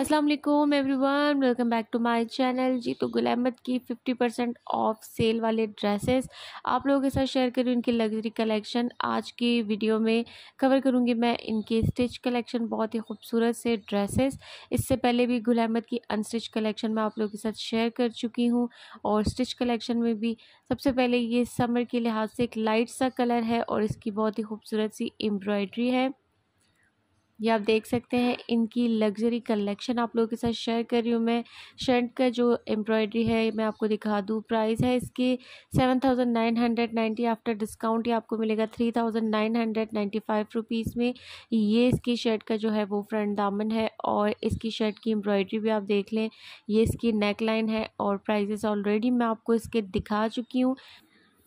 अस्सलाम वालेकुम everyone welcome back to my channel जी तो गुल अहमद की 50 परसेंट ऑफ सेल वाले ड्रेसेस आप लोगों के साथ शेयर करूँ इनकी लग्जरी कलेक्शन आज की वीडियो में कवर करूँगी मैं इनके स्टिच कलेक्शन बहुत ही खूबसूरत से ड्रेसेस इससे पहले भी गुल अहमद की अनस्टिच कलेक्शन मैं आप लोगों के साथ शेयर कर चुकी हूँ और स्टिच कलेक्शन में भी सबसे पहले ये समर के लिहाज से एक लाइट सा कलर है और इसकी बहुत ही खूबसूरत सी एम्ब्रॉयड्री है ये आप देख सकते हैं इनकी लग्जरी कलेक्शन आप लोगों के साथ शेयर कर रही हूँ मैं शर्ट का जो एम्ब्रॉयडरी है मैं आपको दिखा दूँ प्राइस है इसकी seven thousand nine hundred ninety after discount ये आपको मिलेगा three thousand nine hundred ninety five rupees में ये इसकी शर्ट का जो है वो फ्रंट दामन है और इसकी शर्ट की एम्ब्रॉयडरी भी आप देख लें ये इसकी नेक लाइन है और प्राइजेस ऑलरेडी मैं आपको इसके दिखा चुकी हूँ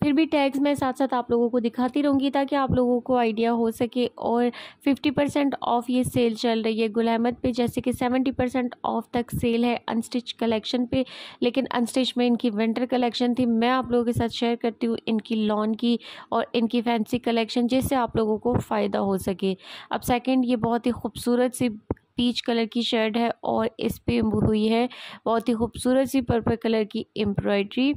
फिर भी टैग्स मैं साथ साथ आप लोगों को दिखाती रहूँगी ताकि आप लोगों को आइडिया हो सके और फिफ्टी परसेंट ऑफ़ ये सेल चल रही है गुल अहमद पे जैसे कि सेवेंटी परसेंट ऑफ तक सेल है अनस्टिच कलेक्शन पे लेकिन अनस्टिच में इनकी विंटर कलेक्शन थी मैं आप लोगों के साथ शेयर करती हूँ इनकी लॉन की और इनकी फैंसी कलेक्शन जिससे आप लोगों को फ़ायदा हो सके अब सेकेंड ये बहुत ही खूबसूरत सी पीच कलर की शर्ट है और इस पर हुई है बहुत ही खूबसूरत सी पर्पल कलर की एम्ब्रॉयड्री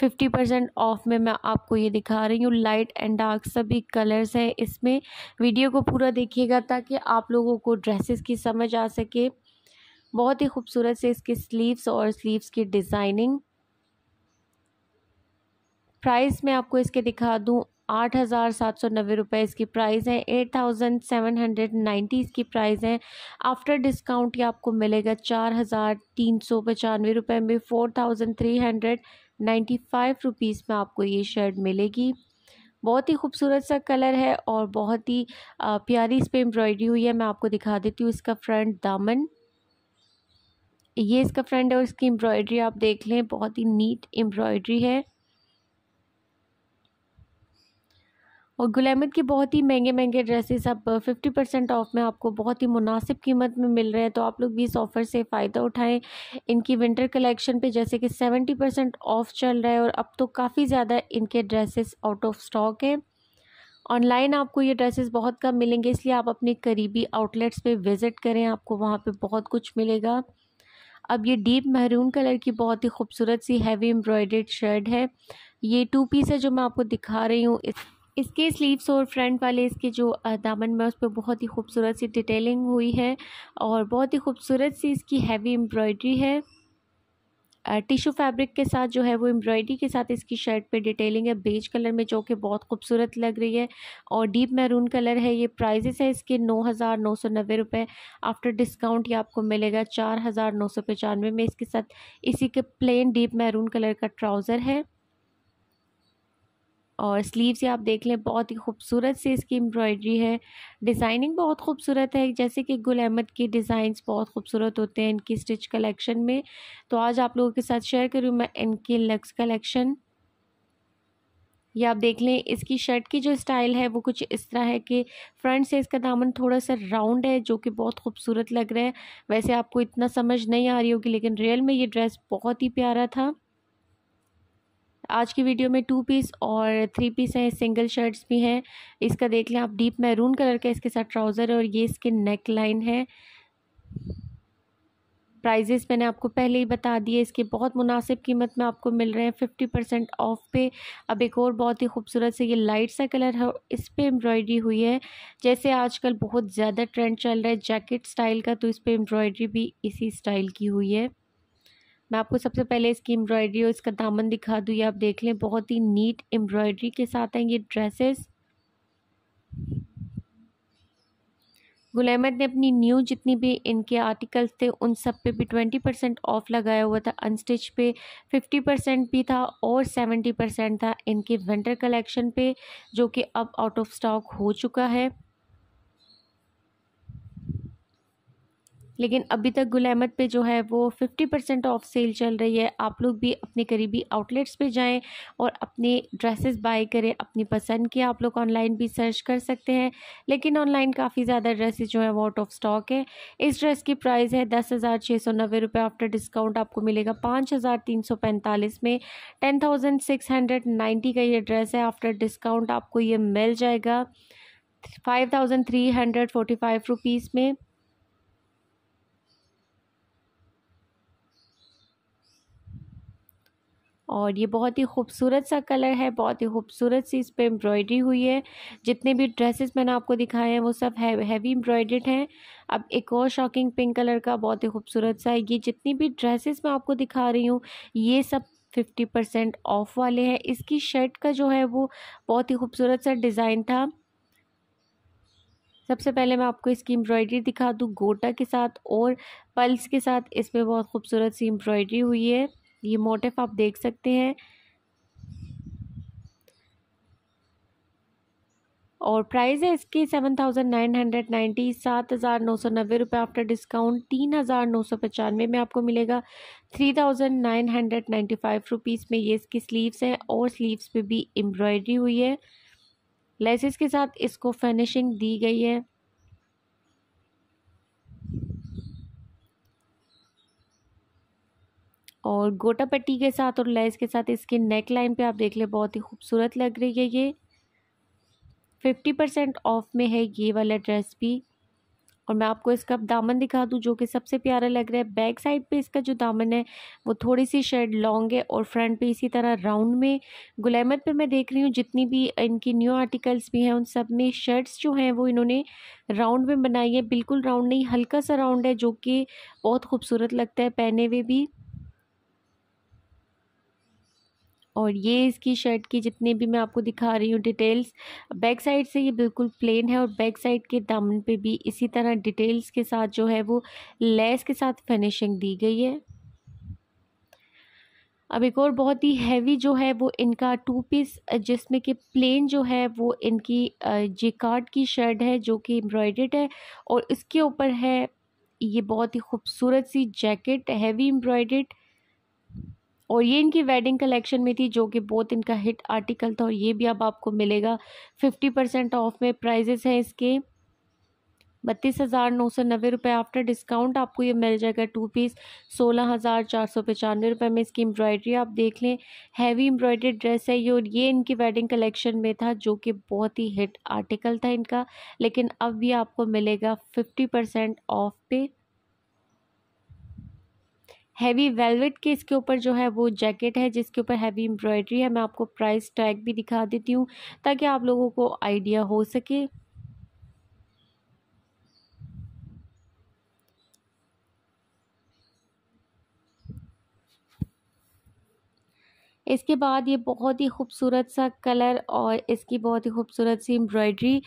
फिफ्टी परसेंट ऑफ में मैं आपको ये दिखा रही हूँ लाइट एंड डार्क सभी कलर्स हैं इसमें वीडियो को पूरा देखिएगा ताकि आप लोगों को ड्रेसेस की समझ आ सके बहुत ही खूबसूरत से इसके स्लीव्स और स्लीव्स की डिज़ाइनिंग प्राइस मैं आपको इसके दिखा दूँ आठ हज़ार सात सौ नब्बे रुपये इसकी प्राइस है eight thousand seven hundred ninety इसकी प्राइस है आफ्टर डिस्काउंट ये आपको मिलेगा चार हज़ार तीन सौ पचानवे रुपये में four thousand three hundred ninety five rupees में आपको ये शर्ट मिलेगी बहुत ही खूबसूरत सा कलर है और बहुत ही प्यारी इस पर एम्ब्रॉयडरी हुई है मैं आपको दिखा देती हूँ इसका फ्रंट दामन ये इसका फ्रंट है और इसकी एम्ब्रॉयडरी आप देख लें बहुत ही नीट एम्ब्रॉयडरी है और गुलामद के बहुत ही महंगे महंगे ड्रेसेस अब फिफ्टी परसेंट ऑफ में आपको बहुत ही मुनासिब कीमत में मिल रहे हैं तो आप लोग भी इस ऑफ़र से फ़ायदा उठाएं इनकी विंटर कलेक्शन पे जैसे कि सेवेंटी परसेंट ऑफ़ चल रहा है और अब तो काफ़ी ज़्यादा इनके ड्रेसेस आउट ऑफ स्टॉक हैं ऑनलाइन आपको ये ड्रेसेस बहुत कम मिलेंगे इसलिए आप अपने करीबी आउटलेट्स पर विज़िट करें आपको वहाँ पर बहुत कुछ मिलेगा अब ये डीप महरून कलर की बहुत ही खूबसूरत सी हैवी एम्ब्रॉयड शर्ट है ये टू पीस है जो मैं आपको दिखा रही हूँ इस इसके स्लीव्स और फ्रंट वाले इसके जो दामन में उस पर बहुत ही खूबसूरत सी डिटेलिंग हुई है और बहुत ही खूबसूरत सी इसकी हैवी एम्ब्रॉयडरी है टिशू फैब्रिक के साथ जो है वो एम्ब्रॉयडरी के साथ इसकी शर्ट पे डिटेलिंग है बेज कलर में जो कि बहुत खूबसूरत लग रही है और डीप मैरून कलर है ये प्राइजेस है इसके नौ हज़ार नौ सौ नब्बे रुपये आफ्टर डिस्काउंट ये आपको मिलेगा चार हज़ार नौ सौ पचानवे में इसके साथ इसी के प्लेन डीप मैरून कलर का ट्राउज़र है और स्लीव्स ये आप देख लें बहुत ही खूबसूरत से इसकी एम्ब्रॉयडरी है डिज़ाइनिंग बहुत खूबसूरत है जैसे कि गुल अहमद के डिज़ाइंस बहुत खूबसूरत होते हैं इनकी स्टिच कलेक्शन में तो आज आप लोगों के साथ शेयर करूँ मैं इनकी लक्स कलेक्शन ये आप देख लें इसकी शर्ट की जो स्टाइल है वो कुछ इस तरह है कि फ्रंट से इसका दामन थोड़ा सा राउंड है जो कि बहुत खूबसूरत लग रहा है वैसे आपको इतना समझ नहीं आ रही होगी लेकिन रियल में ये ड्रेस बहुत ही प्यारा था आज की वीडियो में टू पीस और थ्री पीस हैं सिंगल शर्ट्स भी हैं इसका देख लें आप डीप मैरून कलर का इसके साथ ट्राउज़र है और ये इसके नेक लाइन है प्राइजेस मैंने आपको पहले ही बता दिए इसके बहुत मुनासिब कीमत में आपको मिल रहे हैं फिफ्टी परसेंट ऑफ पे अब एक और बहुत ही खूबसूरत से ये लाइट सा कलर है इस पर एम्ब्रॉयडरी हुई है जैसे आजकल बहुत ज़्यादा ट्रेंड चल रहा है जैकेट स्टाइल का तो इस पर एम्ब्रॉयडरी भी इसी स्टाइल की हुई है मैं आपको सबसे पहले इसकी एम्ब्रॉयडरी और इसका दामन दिखा दूँ आप देख लें बहुत ही नीट एम्ब्रॉयडरी के साथ हैं ये ड्रेसेस गुल अहमद ने अपनी न्यू जितनी भी इनके आर्टिकल्स थे उन सब पे भी ट्वेंटी परसेंट ऑफ लगाया हुआ था अनस्टिच पे फिफ्टी परसेंट भी था और सेवेंटी परसेंट था इनके विंटर कलेक्शन पे जो कि अब आउट ऑफ स्टॉक हो चुका है लेकिन अभी तक गुल अहमद पे जो है वो फिफ्टी परसेंट ऑफ सेल चल रही है आप लोग भी अपने करीबी आउटलेट्स पे जाएं और अपने ड्रेसेस बाय करें अपनी पसंद की आप लोग ऑनलाइन भी सर्च कर सकते हैं लेकिन ऑनलाइन काफ़ी ज़्यादा ड्रेसेस जो है वो आउट ऑफ स्टॉक है इस ड्रेस की प्राइस है दस हज़ार छः सौ नब्बे रुपये आफ्टर डिस्काउंट आपको मिलेगा पाँच हज़ार तीन सौ पैंतालीस में ten thousand six hundred ninety का ये ड्रेस है आफ्टर डिस्काउंट आपको ये मिल जाएगा five thousand three hundred forty five rupees में और ये बहुत ही खूबसूरत सा कलर है बहुत ही खूबसूरत सी इस पर एम्ब्रॉयडरी हुई है जितने भी ड्रेसेस मैंने आपको दिखाए हैं वो सब है, हैवी एम्ब्रॉयडेड हैं अब एक और शॉकिंग पिंक कलर का बहुत ही खूबसूरत सा ये जितनी भी ड्रेसेस मैं आपको दिखा रही हूँ ये सब फिफ्टी परसेंट ऑफ़ वाले हैं इसकी शर्ट का जो है वो बहुत ही खूबसूरत सा डिज़ाइन था सबसे पहले मैं आपको इसकी एम्ब्रॉयडरी दिखा दूँ गोटा के साथ और पल्स के साथ इस पर बहुत खूबसूरत सी एम्ब्रॉयडरी हुई है ये मोटिफ आप देख सकते हैं और प्राइस है इसके seven thousand nine hundred ninety सात हज़ार नौ सौ नब्बे रुपये आफ्टर डिस्काउंट तीन हज़ार नौ सौ पचानवे में आपको मिलेगा three thousand nine hundred ninety five rupees में ये इसकी स्लीव्स हैं और स्लीव्स पे भी एम्ब्रॉयडरी हुई है लेसेस के साथ इसको फिनिशिंग दी गई है और गोटा पट्टी के साथ और लेस के साथ इसके नेक लाइन पे आप देख लें बहुत ही खूबसूरत लग रही है ये फिफ्टी परसेंट ऑफ में है ये वाला ड्रेस भी और मैं आपको इसका दामन दिखा दूँ जो कि सबसे प्यारा लग रहा है बैक साइड पे इसका जो दामन है वो थोड़ी सी शर्ट लॉन्ग है और फ्रंट पे इसी तरह राउंड में गुलामत पे मैं देख रही हूँ जितनी भी इनकी न्यू आर्टिकल्स भी हैं उन सब में शर्ट्स जो हैं वो इन्होंने राउंड में बनाई है बिल्कुल राउंड नहीं हल्का सा राउंड है जो कि बहुत खूबसूरत लगता है पहने हुए भी और ये इसकी शर्ट की जितने भी मैं आपको दिखा रही हूँ डिटेल्स बैक साइड से ये बिल्कुल प्लेन है और बैक साइड के दामन पे भी इसी तरह डिटेल्स के साथ जो है वो लेस के साथ फिनिशिंग दी गई है अब एक और बहुत ही हैवी जो है वो इनका टू पीस जिसमें कि प्लेन जो है वो इनकी जे कार्ड की शर्ट है जो कि एम्ब्रॉयड है और इसके ऊपर है ये बहुत ही खूबसूरत सी जैकेट हैवी एम्ब्रॉयड और ये इनकी वेडिंग कलेक्शन में थी जो कि बहुत इनका हिट आर्टिकल था और ये भी अब आपको मिलेगा फिफ्टी परसेंट ऑफ में प्राइजेस हैं इसके बत्तीस हज़ार नौ सौ नब्बे रुपये आफ्टर डिस्काउंट आपको ये मिल जाएगा टू पीस सोलह हज़ार चार सौ पचानवे रुपये में इसकी एम्ब्रॉयडरी आप देख लें हैवी एम्ब्रॉयडरी ड्रेस है ये और ये इनकी वेडिंग कलेक्शन में था जो कि बहुत ही हिट आर्टिकल था इनका लेकिन अब ये आपको मिलेगा फिफ्टी परसेंट ऑफ पे हैवी वेलवेट के इसके ऊपर जो है वो जैकेट है जिसके ऊपर हैवी एम्ब्रॉयडरी है मैं आपको प्राइस टैग भी दिखा देती हूँ ताकि आप लोगों को आइडिया हो सके इसके बाद ये बहुत ही खूबसूरत सा कलर और इसकी बहुत ही खूबसूरत सी एम्ब्रॉयडरी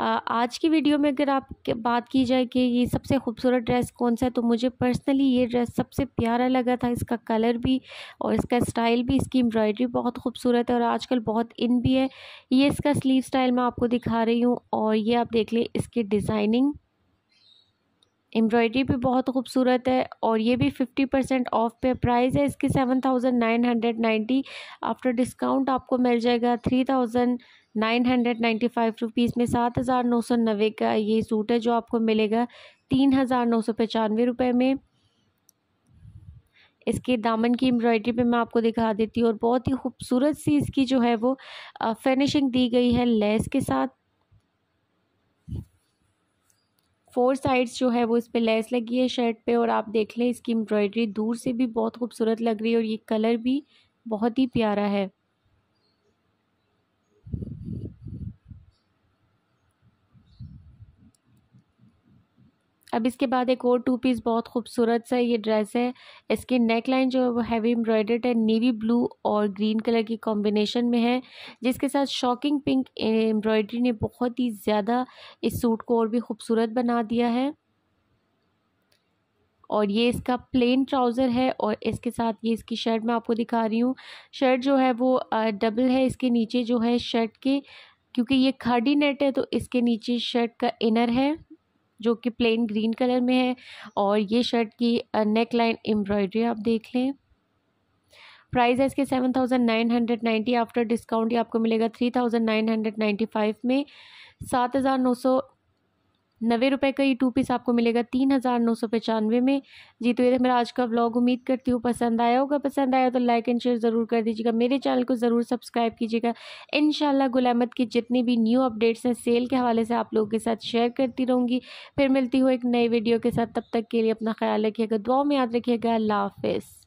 आज की वीडियो में अगर आप बात की जाए कि ये सबसे खूबसूरत ड्रेस कौन सा है तो मुझे पर्सनली ये ड्रेस सबसे प्यारा लगा था इसका कलर भी और इसका स्टाइल भी इसकी एम्ब्रॉयडरी बहुत खूबसूरत है और आजकल बहुत इन भी है ये इसका स्लीव स्टाइल मैं आपको दिखा रही हूँ और ये आप देख लें इसकी डिज़ाइनिंग एम्ब्रॉयडरी भी बहुत खूबसूरत है और ये भी फिफ्टी परसेंट ऑफ पे प्राइस है इसकी seven thousand nine hundred ninety after discount आपको मिल जाएगा three thousand nine hundred ninety five rupees में सात हज़ार नौ सौ नब्बे का ये सूट है जो आपको मिलेगा तीन हज़ार नौ सौ पचानवे रुपये में इसके दामन की एम्ब्रॉयडरी पे मैं आपको दिखा देती हूँ और बहुत ही खूबसूरत सी इसकी जो है वो फिनिशिंग दी गई है लेस के साथ फोर साइड्स जो है वो इस पर लेस लगी है शर्ट पे और आप देख लें इसकी एम्ब्रॉयडरी दूर से भी बहुत खूबसूरत लग रही है और ये कलर भी बहुत ही प्यारा है अब इसके बाद एक और टू पीस बहुत खूबसूरत सा ये ड्रेस है इसकी नेक लाइन जो है वो हैवी एम्ब्रॉयडर्ड है नेवी ब्लू और ग्रीन कलर की कॉम्बिनेशन में है जिसके साथ शॉकिंग पिंक एम्ब्रॉयडरी ने बहुत ही ज़्यादा इस सूट को और भी खूबसूरत बना दिया है और ये इसका प्लेन ट्राउज़र है और इसके साथ ये इसकी शर्ट मैं आपको दिखा रही हूँ शर्ट जो है वो डबल है इसके नीचे जो है शर्ट के क्योंकि ये खाडी नेट है तो इसके नीचे शर्ट का इनर है जो कि प्लेन ग्रीन कलर में है और ये शर्ट की नेक लाइन एम्ब्रॉयडरी आप देख लें प्राइस है इसके seven thousand nine hundred ninety after discount ये आपको मिलेगा three thousand nine hundred ninety five में सात हज़ार नौ सौ नवे रुपये का ये टू पीस आपको मिलेगा तीन हज़ार नौ सौ पचानवे में जी तो ये मेरा आज का व्लॉग उम्मीद करती हूँ पसंद आया होगा पसंद आया तो लाइक एंड शेयर ज़रूर कर दीजिएगा मेरे चैनल को ज़रूर सब्सक्राइब कीजिएगा इन गुलामत की जितनी भी न्यू अपडेट्स हैं सेल के हवाले से आप लोगों के साथ शेयर करती रहूँगी फिर मिलती हूँ एक नई वीडियो के साथ तब तक के लिए अपना ख्याल रखिएगा दुआ में याद रखिएगा अल्लाह हाफिज़